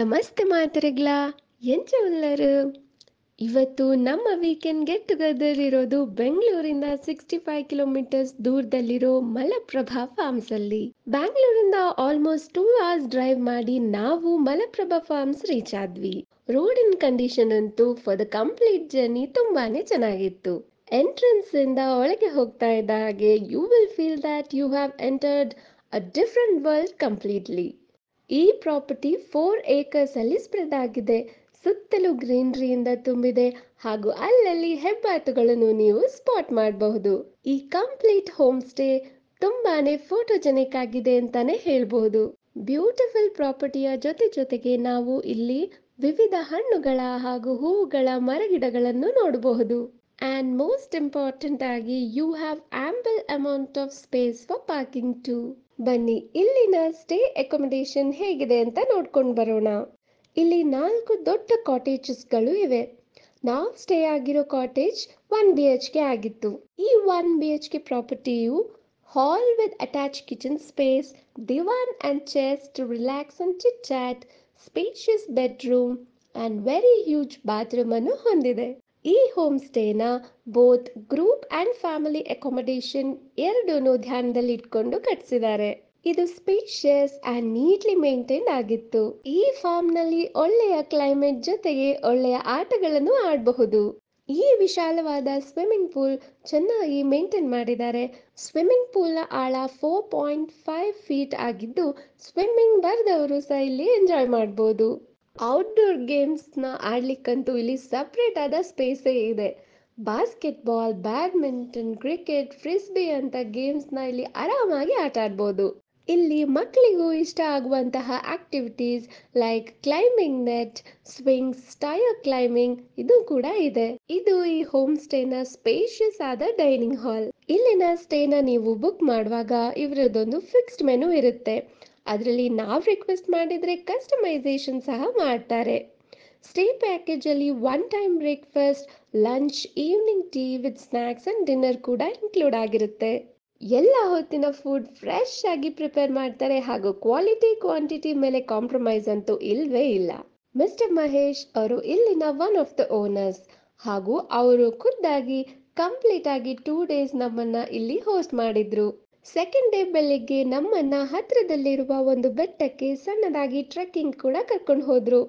ನಮಸ್ತೆ ಮಾತ್ರೆಗ್ಲಾ ಎಂಚ ಉಲ್ಲರು ಇವತ್ತು ನಮ್ಮ ವೀಕೆಂಡ್ ಗೆಟ್ ಟುಗೆದರ್ ಇರೋದು ಬೆಂಗಳೂರಿಂದ ಸಿಕ್ಸ್ಟಿ ಫೈವ್ ಕಿಲೋಮೀಟರ್ಸ್ ದೂರದಲ್ಲಿರೋ ಮಲಪ್ರಭಾ ಫಾರ್ಮ್ಸ್ ಅಲ್ಲಿ ಬ್ಯಾಂಗ್ಳೂರಿಂದ ಆಲ್ಮೋಸ್ಟ್ ಟೂ ಅವರ್ಸ್ ಡ್ರೈವ್ ಮಾಡಿ ನಾವು ಮಲಪ್ರಭಾ ಫಾರ್ಮ್ಸ್ ರೀಚ್ ಆದ್ವಿ ಇನ್ ಕಂಡೀಷನ್ ಅಂತೂ ಫಾರ್ ದ ಕಂಪ್ಲೀಟ್ ಜರ್ನಿ ತುಂಬಾನೇ ಚೆನ್ನಾಗಿತ್ತು ಎಂಟ್ರೆನ್ಸ್ ಇಂದ ಒಳಗೆ ಹೋಗ್ತಾ ಇದ್ದ ಹಾಗೆ you will feel that you have entered a different world completely ಈ ಪ್ರಾಪರ್ಟಿ ಫೋರ್ ಏಕರ್ಸ್ ಅಲ್ಲಿ ಸ್ಪ್ರೆಡ್ ಆಗಿದೆ ಸುತ್ತಲೂ ಗ್ರೀನರಿಯಿಂದ ತುಂಬಿದೆ ಹಾಗೂ ಅಲ್ಲಲ್ಲಿ ಹೆಬ್ಬಾತುಗಳನ್ನು ನೀವು ಸ್ಪಾಟ್ ಮಾಡಬಹುದು ಈ ಕಂಪ್ಲೀಟ್ ಹೋಮ್ ಸ್ಟೇ ತುಂಬಾನೇ ಫೋಟೋಜೆನಿಕ್ ಆಗಿದೆ ಅಂತಾನೆ ಹೇಳ್ಬಹುದು ಬ್ಯೂಟಿಫುಲ್ ಪ್ರಾಪರ್ಟಿಯ ಜೊತೆ ಜೊತೆಗೆ ನಾವು ಇಲ್ಲಿ ವಿವಿಧ ಹಣ್ಣುಗಳ ಹಾಗೂ ಹೂವುಗಳ ಮರಗಿಡಗಳನ್ನು ನೋಡಬಹುದು ಅಂಡ್ ಮೋಸ್ಟ್ ಇಂಪಾರ್ಟೆಂಟ್ ಆಗಿ you have ample amount of space for parking to ಬನ್ನಿ ಇಲ್ಲಿನ ಸ್ಟೇ ಅಕೊಮಡೇಷನ್ ಹೇಗಿದೆ ಅಂತ ನೋಡ್ಕೊಂಡು ಬರೋಣ ಇಲ್ಲಿ ನಾಲ್ಕು ದೊಡ್ಡ ಕಾಟೇಜಸ್ಗಳು ಇವೆ ನಾವು ಸ್ಟೇ ಆಗಿರೋ cottage one B H K ಆಗಿತ್ತು ಈ ಒನ್ ಬಿ ಎಚ್ ಕೆ ಪ್ರಾಪರ್ಟಿಯು hall with attach kitchen space divan and chairs to relax and chit chat spacious bedroom and very huge ಬಾತ್ರೂಮನ್ನು ಹೊಂದಿದೆ ಈ ಹೋಮ್ ಸ್ಟೇನ both group and family accommodation ಎರಡೂ ಇಟ್ಕೊಂಡು ಕಟ್ಸಿದ್ದಾರೆ ಇದು ಸ್ಪೇಷಿಯಸ್ ಅಂಡ್ ನೀಟ್ಲಿ ಮೇಂಟೈನ್ ಆಗಿತ್ತು ಈ ಫಾರ್ಮ್ನಲ್ಲಿ ಒಳ್ಳೆಯ ಕ್ಲೈಮೇಟ್ ಜೊತೆಗೆ ಒಳ್ಳೆಯ ಆಟಗಳನ್ನು ಆಡಬಹುದು ಈ ವಿಶಾಲವಾದ ಸ್ವಿಮ್ಮಿಂಗ್ ಪೂಲ್ ಚೆನ್ನಾಗಿ ಮೇಂಟೈನ್ ಮಾಡಿದ್ದಾರೆ ಸ್ವಿಮ್ಮಿಂಗ್ ನ ಆಳ ಫೋರ್ ಪಾಯಿಂಟ್ ಫೈವ್ ಫೀಟ್ ಆಗಿದ್ದು ಸ್ವಿಮ್ಮಿಂಗ್ ಬರೆದವರು ಸಹ ಇಲ್ಲಿ ಎಂಜಾಯ್ ಮಾಡಬಹುದು ಔಟ್ಡೋರ್ ಗೇಮ್ಸ್ನ ಆಡ್ಲಿಕ್ಕಂತೂ ಇಲ್ಲಿ ಸಪ್ರೇಟ್ ಆದ ಸ್ಪೇಸೇ ಇದೆ ಬಾಸ್ಕೆಟ್ಬಾಲ್ ಬ್ಯಾಡ್ಮಿಂಟನ್ ಕ್ರಿಕೆಟ್ ಫ್ರಿಸ್ಬಿ ಅಂತ ಗೇಮ್ಸ್ನ ಇಲ್ಲಿ ಆರಾಮಾಗಿ ಆಟ ಆಡ್ಬೋದು ಇಲ್ಲಿ ಮಕ್ಕಳಿಗೂ ಇಷ್ಟ ಆಗುವಂತಹ activities like climbing net swings tyre climbing ಇದು ಕೂಡ ಇದೆ ಇದು ಈ ಹೋಮ್ ನ ಸ್ಪೇಷಿಯಸ್ ಆದ ಡೈನಿಂಗ್ ಹಾಲ್ ಇಲ್ಲಿನ ಸ್ಟೇನ ನೀವು ಬುಕ್ ಮಾಡುವಾಗ ಇವರದೊಂದು ಫಿಕ್ಸ್ಡ್ ಮೆನು ಇರುತ್ತೆ ಅದರಲ್ಲಿ ನಾವು ರಿಕ್ವೆಸ್ಟ್ ಮಾಡಿದರೆ ಕಸ್ಟಮೈಸೇಷನ್ ಸಹ ಮಾಡ್ತಾರೆ ಸ್ಟೇ ಪ್ಯಾಕೇಜಲ್ಲಿ one time breakfast lunch evening tea with snacks and dinner ಕೂಡ ಇನ್ಕ್ಲೂಡ್ ಆಗಿರುತ್ತೆ ಎಲ್ಲ ಹೊತ್ತಿನ ಫುಡ್ ಫ್ರೆಶ್ ಆಗಿ ಪ್ರಿಪೇರ್ ಮಾಡ್ತಾರೆ ಹಾಗೂ ಕ್ವಾಲಿಟಿ ಕ್ವಾಂಟಿಟಿ ಮೇಲೆ ಕಾಂಪ್ರಮೈಸ್ ಅಂತೂ ಇಲ್ಲವೇ ಇಲ್ಲ ಮಿಸ್ಟರ್ ಮಹೇಶ್ ಅವರು ಇಲ್ಲಿನ ಒನ್ ಆಫ್ ದ ಓನರ್ಸ್ ಹಾಗೂ ಅವರು ಖುದ್ದಾಗಿ ಕಂಪ್ಲೀಟ್ ಆಗಿ ಟೂ ಡೇಸ್ ನಮ್ಮನ್ನ ಇಲ್ಲಿ ಹೋಸ್ಟ್ ಮಾಡಿದ್ರು ಸೆಕೆಂಡ್ ಡೇ ಬೆಳಿಗ್ಗೆ ನಮ್ಮನ್ನ ಹತ್ತಿರದಲ್ಲಿರುವ ಒಂದು ಬೆಟ್ಟಕ್ಕೆ ಸಣ್ಣದಾಗಿ ಟ್ರೆಕ್ಕಿಂಗ್ ಕೂಡ ಕರ್ಕೊಂಡು ಹೋದ್ರು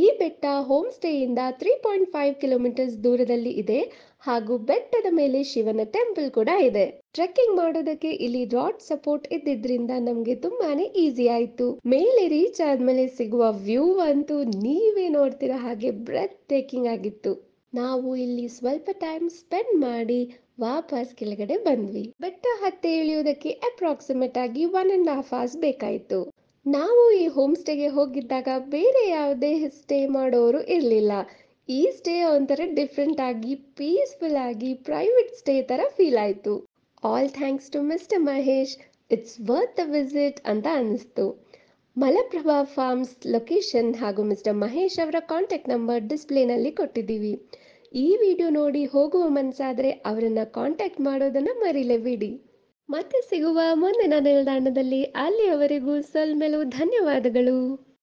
ಈ ಬೆಟ್ಟ ಹೋಮ್ ಸ್ಟೇಯಿಂದ ತ್ರೀ ಪಾಯಿಂಟ್ ಫೈವ್ ಕಿಲೋಮೀಟರ್ಸ್ ದೂರದಲ್ಲಿ ಇದೆ ಹಾಗೂ ಬೆಟ್ಟದ ಮೇಲೆ ಶಿವನ ಟೆಂಪಲ್ ಕೂಡ ಇದೆ ಟ್ರೆಕ್ಕಿಂಗ್ ಮಾಡೋದಕ್ಕೆ ಇಲ್ಲಿ ರಾಡ್ ಸಪೋರ್ಟ್ ಇದ್ದಿದ್ರಿಂದ ನಮ್ಗೆ ತುಂಬಾನೇ ಈಸಿ ಆಯ್ತು ಮೇಲೆ ರೀಚ್ ಆದ್ಮೇಲೆ ಸಿಗುವ ವ್ಯೂ ಅಂತೂ ನೀವೇ ನೋಡ್ತಿರೋ ಹಾಗೆ ಬ್ರೆತ್ ಟೇಕಿಂಗ್ ಆಗಿತ್ತು ನಾವು ಇಲ್ಲಿ ಸ್ವಲ್ಪ ಟೈಮ್ ಸ್ಪೆಂಡ್ ಮಾಡಿ ವಾಪಸ್ ಕೆಳಗಡೆ ಬಂದ್ವಿ ಬೆಟ್ಟ ಹತ್ತಿ ಇಳಿಯೋದಕ್ಕೆ ಅಪ್ರಾಕ್ಸಿಮೇಟ್ ಆಗಿ ಒನ್ ಅಂಡ್ ಹಾಫ್ ಅವರ್ಸ್ ಬೇಕಾಯಿತು ನಾವು ಈ ಹೋಮ್ ಸ್ಟೇಗೆ ಹೋಗಿದ್ದಾಗ ಬೇರೆ ಯಾವುದೇ ಸ್ಟೇ ಮಾಡೋರು ಇರಲಿಲ್ಲ ಈ ಸ್ಟೇ ಒಂಥರ ಡಿಫ್ರೆಂಟ್ ಆಗಿ ಪೀಸ್ಫುಲ್ ಆಗಿ ಪ್ರೈವೇಟ್ ಸ್ಟೇ ತರ ಫೀಲ್ ಆಯಿತು all thanks to mister Mahesh it's worth a visit ಅಂತ ಅನಿಸ್ತು ಮಲಪ್ರಭಾ ಫಾರ್ಮ್ಸ್ ಲೊಕೇಶನ್ ಹಾಗೂ ಮಿಸ್ಟರ್ ಮಹೇಶ್ ಅವರ ಕಾಂಟ್ಯಾಕ್ಟ್ ನಂಬರ್ ಡಿಸ್ಪ್ಲೇನಲ್ಲಿ ಕೊಟ್ಟಿದ್ದೀವಿ ಈ ವಿಡಿಯೋ ನೋಡಿ ಹೋಗುವ ಮನಸ್ಸಾದರೆ ಅವರನ್ನು ಕಾಂಟ್ಯಾಕ್ಟ್ ಮಾಡೋದನ್ನು ಬಿಡಿ ಮತ್ತೆ ಸಿಗುವ ಮುಂದಿನ ನಿಲ್ದಾಣದಲ್ಲಿ ಅಲ್ಲಿಯವರೆಗೂ ಸೊಲ್ಮೆಲು ಧನ್ಯವಾದಗಳು